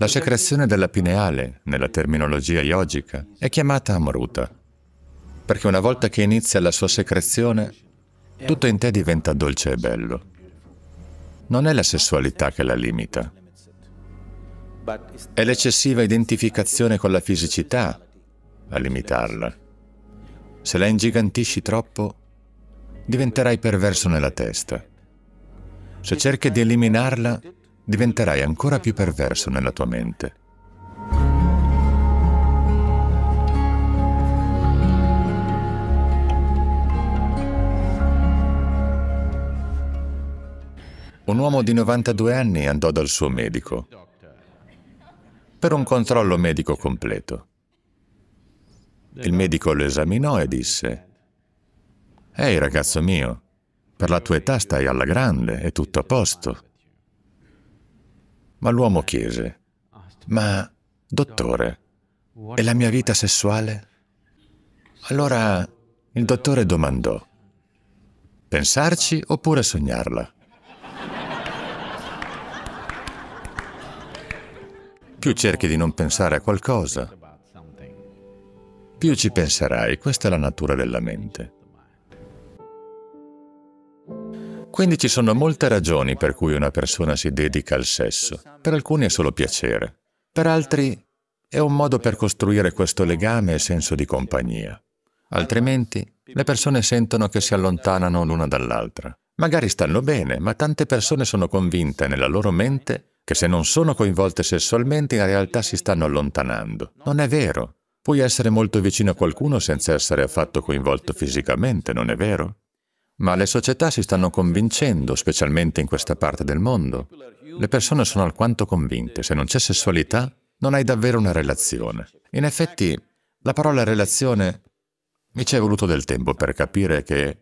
La secrezione della pineale, nella terminologia yogica, è chiamata amruta, perché una volta che inizia la sua secrezione, tutto in te diventa dolce e bello. Non è la sessualità che la limita, è l'eccessiva identificazione con la fisicità a limitarla. Se la ingigantisci troppo, diventerai perverso nella testa. Se cerchi di eliminarla, diventerai ancora più perverso nella tua mente. Un uomo di 92 anni andò dal suo medico per un controllo medico completo. Il medico lo esaminò e disse, «Ehi ragazzo mio, per la tua età stai alla grande, è tutto a posto». Ma l'uomo chiese, ma dottore, è la mia vita sessuale? Allora il dottore domandò, pensarci oppure sognarla? Più cerchi di non pensare a qualcosa, più ci penserai, questa è la natura della mente. Quindi ci sono molte ragioni per cui una persona si dedica al sesso. Per alcuni è solo piacere, per altri è un modo per costruire questo legame e senso di compagnia. Altrimenti le persone sentono che si allontanano l'una dall'altra. Magari stanno bene, ma tante persone sono convinte nella loro mente che se non sono coinvolte sessualmente in realtà si stanno allontanando. Non è vero. Puoi essere molto vicino a qualcuno senza essere affatto coinvolto fisicamente, non è vero? Ma le società si stanno convincendo, specialmente in questa parte del mondo. Le persone sono alquanto convinte, se non c'è sessualità, non hai davvero una relazione. In effetti, la parola relazione mi ci è voluto del tempo per capire che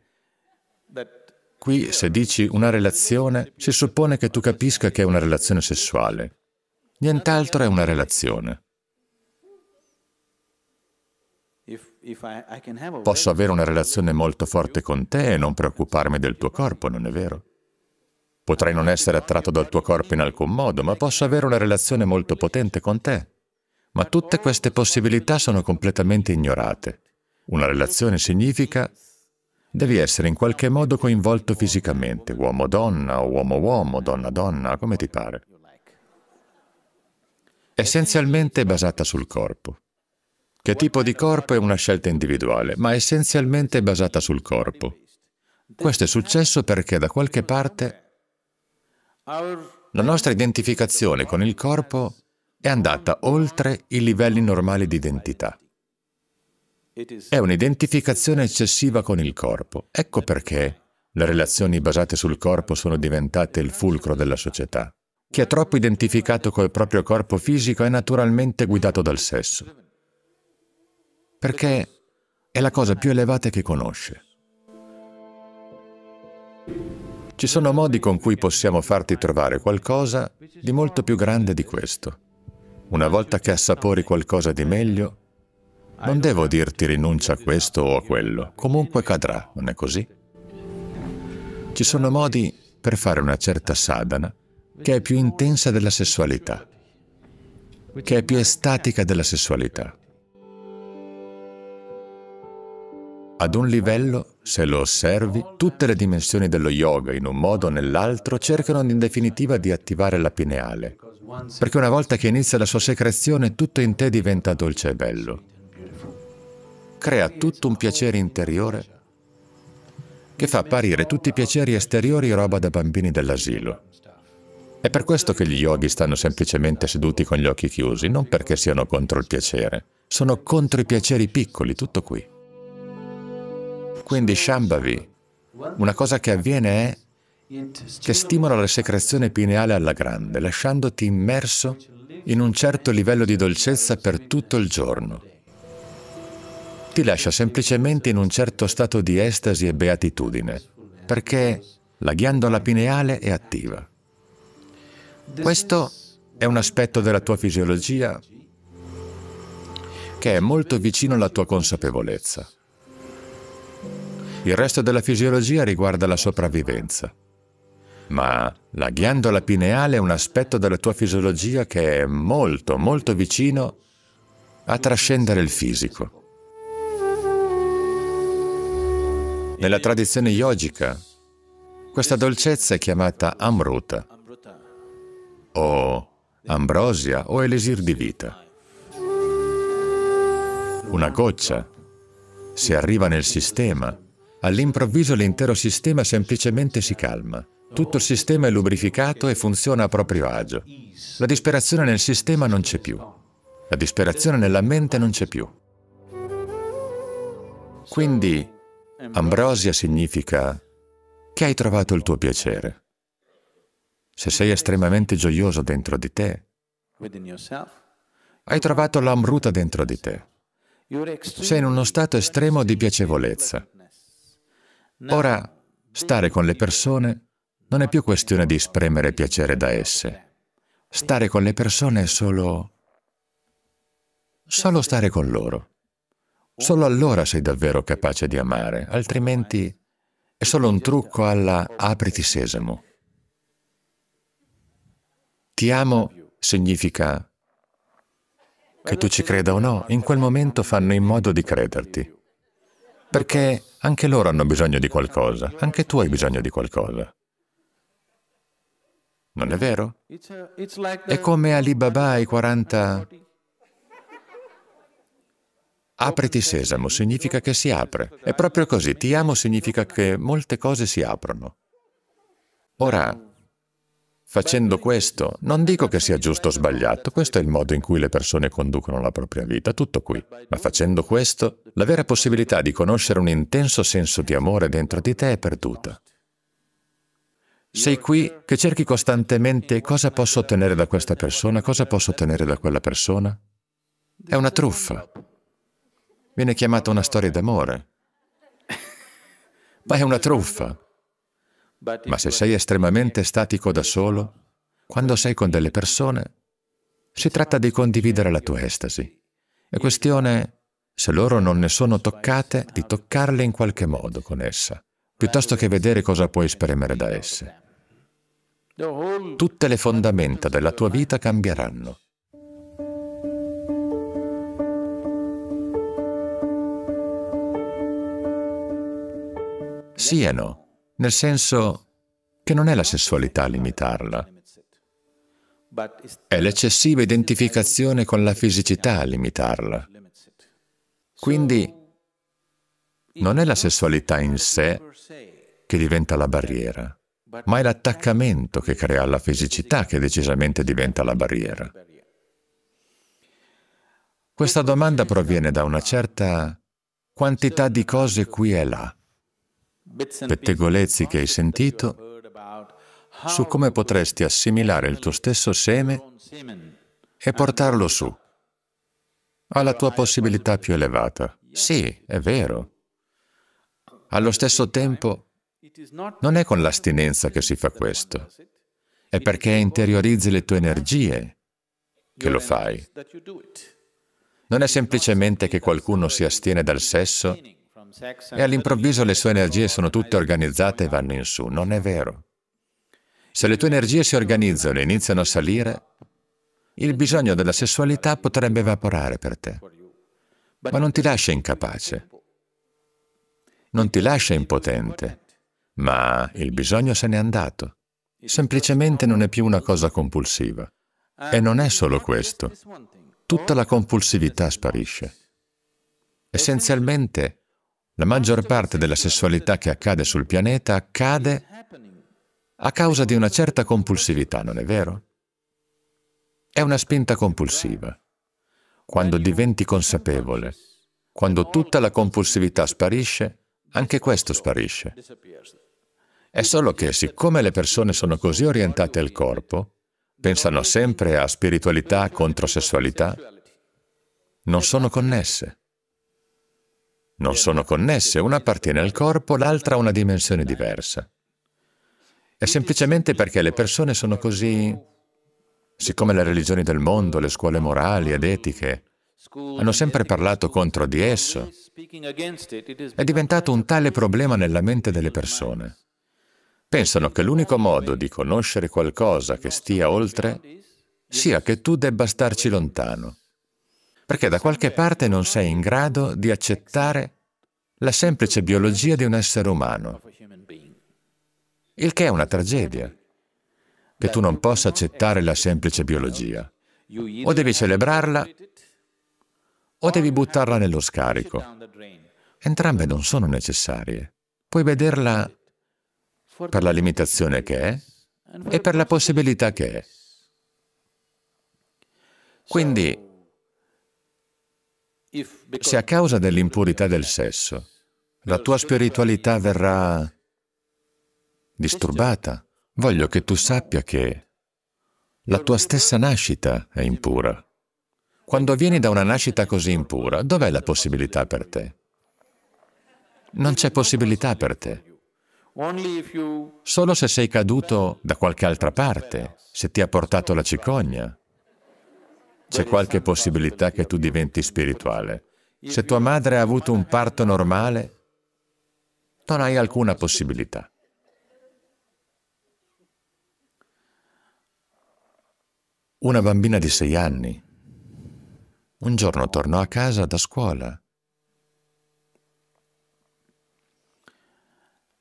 qui se dici una relazione si suppone che tu capisca che è una relazione sessuale. Nient'altro è una relazione. Posso avere una relazione molto forte con te e non preoccuparmi del tuo corpo, non è vero? Potrei non essere attratto dal tuo corpo in alcun modo, ma posso avere una relazione molto potente con te. Ma tutte queste possibilità sono completamente ignorate. Una relazione significa devi essere in qualche modo coinvolto fisicamente, uomo-donna, uomo-uomo, donna-donna, come ti pare. Essenzialmente è basata sul corpo. Che tipo di corpo è una scelta individuale, ma essenzialmente basata sul corpo. Questo è successo perché da qualche parte la nostra identificazione con il corpo è andata oltre i livelli normali di identità. È un'identificazione eccessiva con il corpo. Ecco perché le relazioni basate sul corpo sono diventate il fulcro della società. Chi è troppo identificato col proprio corpo fisico è naturalmente guidato dal sesso perché è la cosa più elevata che conosce. Ci sono modi con cui possiamo farti trovare qualcosa di molto più grande di questo. Una volta che assapori qualcosa di meglio, non devo dirti rinuncia a questo o a quello, comunque cadrà, non è così? Ci sono modi per fare una certa sadhana che è più intensa della sessualità, che è più estatica della sessualità. Ad un livello, se lo osservi, tutte le dimensioni dello yoga, in un modo o nell'altro, cercano in definitiva di attivare la pineale. Perché una volta che inizia la sua secrezione, tutto in te diventa dolce e bello. Crea tutto un piacere interiore che fa apparire tutti i piaceri esteriori roba da bambini dell'asilo. È per questo che gli yogi stanno semplicemente seduti con gli occhi chiusi, non perché siano contro il piacere. Sono contro i piaceri piccoli, tutto qui. Quindi Shambhavi, una cosa che avviene è che stimola la secrezione pineale alla grande, lasciandoti immerso in un certo livello di dolcezza per tutto il giorno. Ti lascia semplicemente in un certo stato di estasi e beatitudine, perché la ghiandola pineale è attiva. Questo è un aspetto della tua fisiologia che è molto vicino alla tua consapevolezza. Il resto della fisiologia riguarda la sopravvivenza. Ma la ghiandola pineale è un aspetto della tua fisiologia che è molto, molto vicino a trascendere il fisico. Nella tradizione yogica, questa dolcezza è chiamata amruta, o ambrosia, o elisir di vita. Una goccia, si arriva nel sistema, All'improvviso l'intero sistema semplicemente si calma. Tutto il sistema è lubrificato e funziona a proprio agio. La disperazione nel sistema non c'è più. La disperazione nella mente non c'è più. Quindi, ambrosia significa che hai trovato il tuo piacere. Se sei estremamente gioioso dentro di te, hai trovato l'amruta dentro di te. Sei in uno stato estremo di piacevolezza. Ora, stare con le persone non è più questione di spremere piacere da esse. Stare con le persone è solo... solo stare con loro. Solo allora sei davvero capace di amare, altrimenti è solo un trucco alla apriti sesamo. Ti amo significa che tu ci creda o no, in quel momento fanno in modo di crederti perché anche loro hanno bisogno di qualcosa, anche tu hai bisogno di qualcosa. Non è vero? È come Alibaba ai 40... Apriti sesamo significa che si apre. È proprio così, ti amo significa che molte cose si aprono. Ora, Facendo questo, non dico che sia giusto o sbagliato, questo è il modo in cui le persone conducono la propria vita, tutto qui. Ma facendo questo, la vera possibilità di conoscere un intenso senso di amore dentro di te è perduta. Sei qui che cerchi costantemente cosa posso ottenere da questa persona, cosa posso ottenere da quella persona. È una truffa. Viene chiamata una storia d'amore. Ma è una truffa. Ma se sei estremamente statico da solo, quando sei con delle persone, si tratta di condividere la tua estasi. È questione, se loro non ne sono toccate, di toccarle in qualche modo con essa, piuttosto che vedere cosa puoi esprimere da esse. Tutte le fondamenta della tua vita cambieranno. Sì e no nel senso che non è la sessualità a limitarla, è l'eccessiva identificazione con la fisicità a limitarla. Quindi non è la sessualità in sé che diventa la barriera, ma è l'attaccamento che crea la fisicità che decisamente diventa la barriera. Questa domanda proviene da una certa quantità di cose qui e là pettegolezzi che hai sentito su come potresti assimilare il tuo stesso seme e portarlo su, alla tua possibilità più elevata. Sì, è vero. Allo stesso tempo, non è con l'astinenza che si fa questo, è perché interiorizzi le tue energie che lo fai. Non è semplicemente che qualcuno si astiene dal sesso e all'improvviso le sue energie sono tutte organizzate e vanno in su. Non è vero. Se le tue energie si organizzano e iniziano a salire, il bisogno della sessualità potrebbe evaporare per te, ma non ti lascia incapace, non ti lascia impotente, ma il bisogno se n'è andato. Semplicemente non è più una cosa compulsiva. E non è solo questo. Tutta la compulsività sparisce. Essenzialmente la maggior parte della sessualità che accade sul pianeta accade a causa di una certa compulsività, non è vero? È una spinta compulsiva. Quando diventi consapevole, quando tutta la compulsività sparisce, anche questo sparisce. È solo che siccome le persone sono così orientate al corpo, pensano sempre a spiritualità contro sessualità, non sono connesse non sono connesse, una appartiene al corpo, l'altra a una dimensione diversa. È semplicemente perché le persone sono così... Siccome le religioni del mondo, le scuole morali ed etiche hanno sempre parlato contro di esso, è diventato un tale problema nella mente delle persone. Pensano che l'unico modo di conoscere qualcosa che stia oltre sia che tu debba starci lontano perché da qualche parte non sei in grado di accettare la semplice biologia di un essere umano, il che è una tragedia, che tu non possa accettare la semplice biologia. O devi celebrarla o devi buttarla nello scarico. Entrambe non sono necessarie. Puoi vederla per la limitazione che è e per la possibilità che è. Quindi se a causa dell'impurità del sesso la tua spiritualità verrà disturbata, voglio che tu sappia che la tua stessa nascita è impura. Quando vieni da una nascita così impura, dov'è la possibilità per te? Non c'è possibilità per te. Solo se sei caduto da qualche altra parte, se ti ha portato la cicogna, c'è qualche possibilità che tu diventi spirituale. Se tua madre ha avuto un parto normale, non hai alcuna possibilità. Una bambina di sei anni un giorno tornò a casa da scuola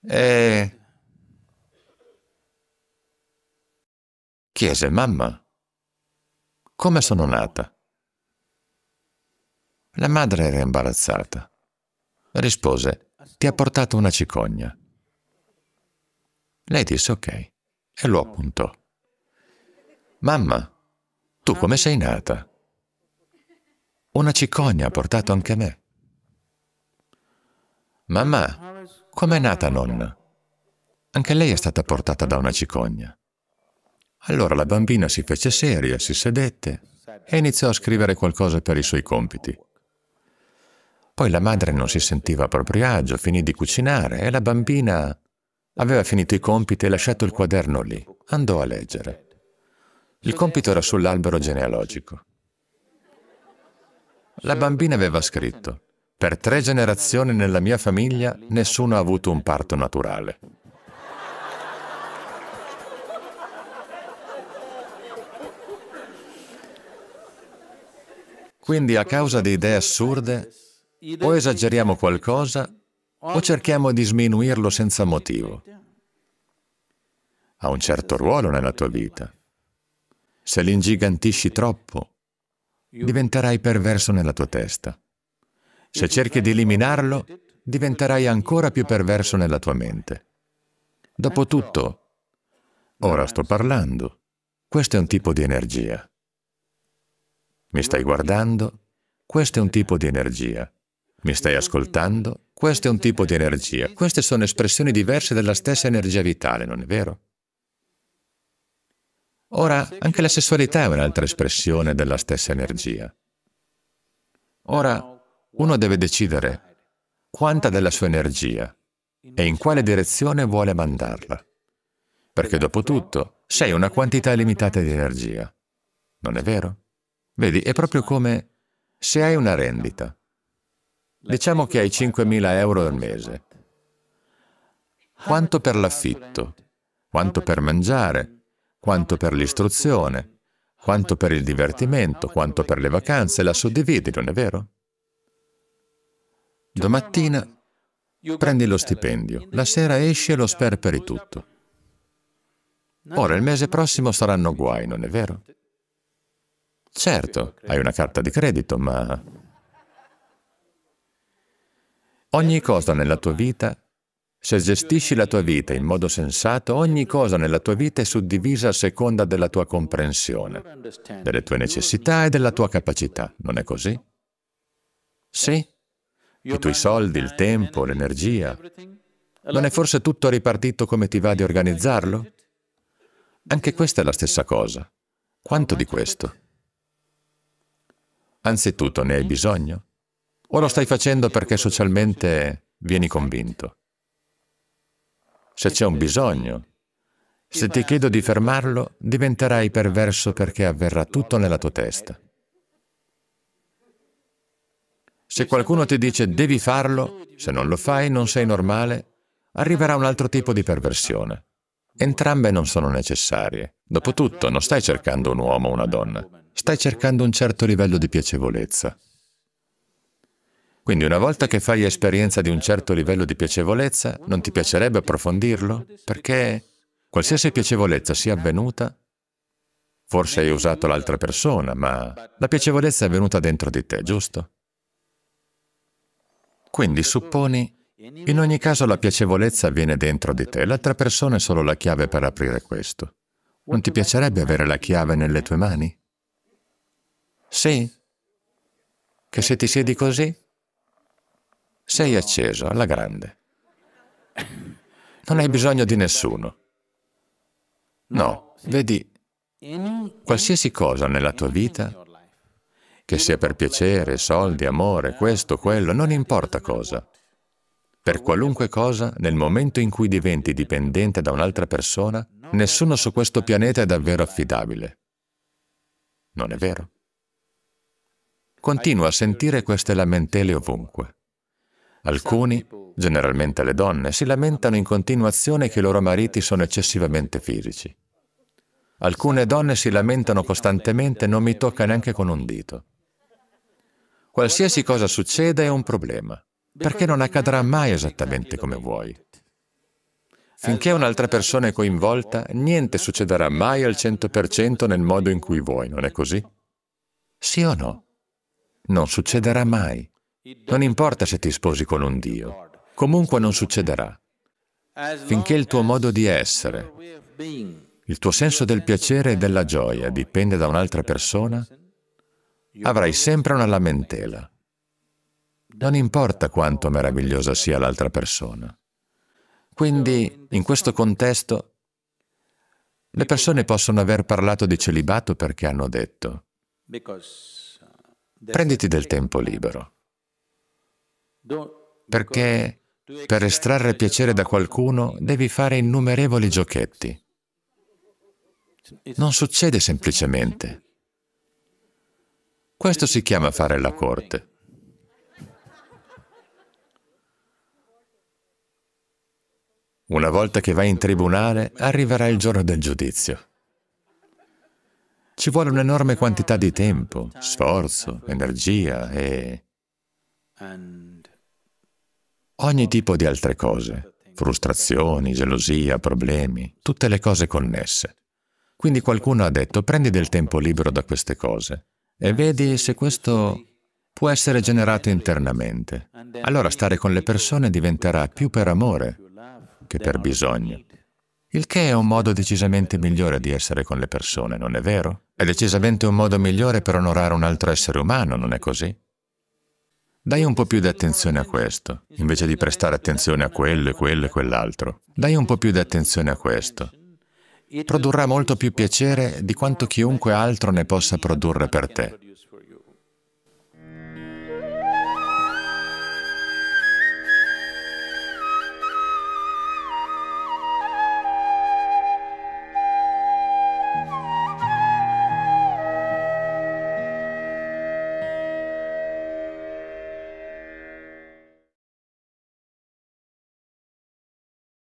e chiese mamma come sono nata? La madre era imbarazzata. Rispose, ti ha portato una cicogna. Lei disse ok e lo appuntò. Mamma, tu come sei nata? Una cicogna ha portato anche me. Mamma, com'è nata nonna? Anche lei è stata portata da una cicogna. Allora la bambina si fece seria, si sedette e iniziò a scrivere qualcosa per i suoi compiti. Poi la madre non si sentiva a proprio agio, finì di cucinare e la bambina aveva finito i compiti e lasciato il quaderno lì. Andò a leggere. Il compito era sull'albero genealogico. La bambina aveva scritto, per tre generazioni nella mia famiglia nessuno ha avuto un parto naturale. Quindi a causa di idee assurde, o esageriamo qualcosa o cerchiamo di sminuirlo senza motivo. Ha un certo ruolo nella tua vita. Se l'ingigantisci troppo, diventerai perverso nella tua testa. Se cerchi di eliminarlo, diventerai ancora più perverso nella tua mente. Dopotutto, ora sto parlando, questo è un tipo di energia. Mi stai guardando? Questo è un tipo di energia. Mi stai ascoltando? Questo è un tipo di energia. Queste sono espressioni diverse della stessa energia vitale, non è vero? Ora, anche la sessualità è un'altra espressione della stessa energia. Ora, uno deve decidere quanta della sua energia e in quale direzione vuole mandarla. Perché dopo tutto, sei una quantità limitata di energia, non è vero? Vedi, è proprio come se hai una rendita. Diciamo che hai 5.000 euro al mese. Quanto per l'affitto? Quanto per mangiare? Quanto per l'istruzione? Quanto per il divertimento? Quanto per le vacanze? La suddividi, non è vero? Domattina prendi lo stipendio, la sera esci e lo sperperi tutto. Ora il mese prossimo saranno guai, non è vero? Certo, hai una carta di credito, ma... Ogni cosa nella tua vita, se gestisci la tua vita in modo sensato, ogni cosa nella tua vita è suddivisa a seconda della tua comprensione, delle tue necessità e della tua capacità, non è così? Sì. I tuoi soldi, il tempo, l'energia. Non è forse tutto ripartito come ti va di organizzarlo? Anche questa è la stessa cosa. Quanto di questo? Anzitutto, ne hai mm. bisogno? O lo stai facendo perché socialmente vieni convinto? Se c'è un bisogno, se ti chiedo di fermarlo, diventerai perverso perché avverrà tutto nella tua testa. Se qualcuno ti dice devi farlo, se non lo fai non sei normale, arriverà un altro tipo di perversione. Entrambe non sono necessarie. Dopotutto non stai cercando un uomo o una donna stai cercando un certo livello di piacevolezza. Quindi una volta che fai esperienza di un certo livello di piacevolezza, non ti piacerebbe approfondirlo? Perché qualsiasi piacevolezza sia avvenuta, forse hai usato l'altra persona, ma la piacevolezza è venuta dentro di te, giusto? Quindi supponi, in ogni caso la piacevolezza viene dentro di te, l'altra persona è solo la chiave per aprire questo. Non ti piacerebbe avere la chiave nelle tue mani? Sì? Che se ti siedi così, sei acceso alla grande. Non hai bisogno di nessuno. No, vedi, qualsiasi cosa nella tua vita, che sia per piacere, soldi, amore, questo, quello, non importa cosa. Per qualunque cosa, nel momento in cui diventi dipendente da un'altra persona, nessuno su questo pianeta è davvero affidabile. Non è vero? Continuo a sentire queste lamentele ovunque. Alcuni, generalmente le donne, si lamentano in continuazione che i loro mariti sono eccessivamente fisici. Alcune donne si lamentano costantemente, non mi tocca neanche con un dito. Qualsiasi cosa succeda è un problema, perché non accadrà mai esattamente come vuoi. Finché un'altra persona è coinvolta, niente succederà mai al 100% nel modo in cui vuoi, non è così? Sì o no? non succederà mai. Non importa se ti sposi con un Dio, comunque non succederà. Finché il tuo modo di essere, il tuo senso del piacere e della gioia dipende da un'altra persona, avrai sempre una lamentela. Non importa quanto meravigliosa sia l'altra persona. Quindi, in questo contesto, le persone possono aver parlato di celibato perché hanno detto prenditi del tempo libero. Perché per estrarre piacere da qualcuno devi fare innumerevoli giochetti. Non succede semplicemente. Questo si chiama fare la corte. Una volta che vai in tribunale, arriverà il giorno del giudizio. Ci vuole un'enorme quantità di tempo, sforzo, energia e ogni tipo di altre cose, frustrazioni, gelosia, problemi, tutte le cose connesse. Quindi qualcuno ha detto, prendi del tempo libero da queste cose e vedi se questo può essere generato internamente. Allora stare con le persone diventerà più per amore che per bisogno. Il che è un modo decisamente migliore di essere con le persone, non è vero? È decisamente un modo migliore per onorare un altro essere umano, non è così? Dai un po' più di attenzione a questo, invece di prestare attenzione a quello e quello e quell'altro. Dai un po' più di attenzione a questo. Produrrà molto più piacere di quanto chiunque altro ne possa produrre per te.